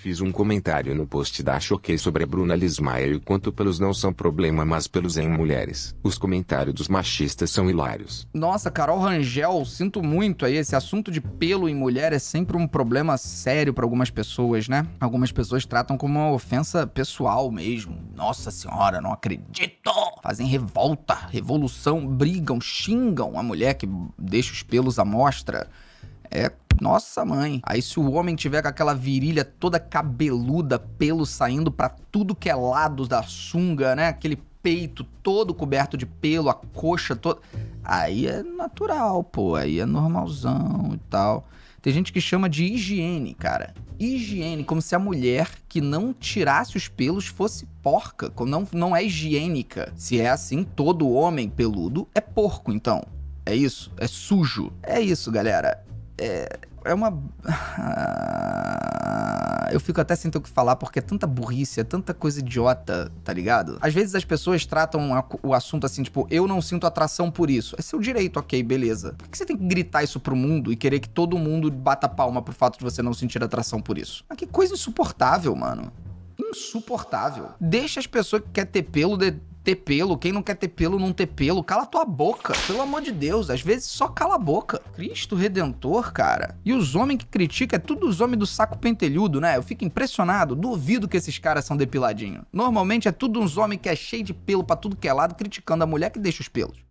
Fiz um comentário no post da Choquei sobre a Bruna Lismaia e o quanto pelos não são problema, mas pelos em mulheres. Os comentários dos machistas são hilários. Nossa, Carol Rangel, sinto muito aí. Esse assunto de pelo em mulher é sempre um problema sério para algumas pessoas, né? Algumas pessoas tratam como uma ofensa pessoal mesmo. Nossa senhora, não acredito! Fazem revolta, revolução, brigam, xingam a mulher que deixa os pelos à mostra. É nossa mãe. Aí se o homem tiver com aquela virilha toda cabeluda, pelo saindo para tudo que é lado da sunga, né? Aquele peito todo coberto de pelo, a coxa toda. Aí é natural, pô. Aí é normalzão e tal. Tem gente que chama de higiene, cara. Higiene, como se a mulher que não tirasse os pelos fosse porca, como não, não é higiênica. Se é assim, todo homem peludo é porco, então. É isso? É sujo? É isso, galera é, é uma. eu fico até sem ter o que falar, porque é tanta burrice, é tanta coisa idiota, tá ligado? Às vezes as pessoas tratam o assunto assim, tipo, eu não sinto atração por isso. É seu direito, ok, beleza. Por que você tem que gritar isso pro mundo e querer que todo mundo bata palma pro fato de você não sentir atração por isso? Mas que coisa insuportável, mano insuportável. Deixa as pessoas que querem ter pelo de ter pelo, quem não quer ter pelo não ter pelo, cala tua boca, pelo amor de Deus, às vezes só cala a boca. Cristo Redentor, cara. E os homens que criticam é tudo os homens do saco pentelhudo, né? Eu fico impressionado, duvido que esses caras são depiladinhos. Normalmente é tudo uns homens que é cheio de pelo pra tudo que é lado, criticando a mulher que deixa os pelos.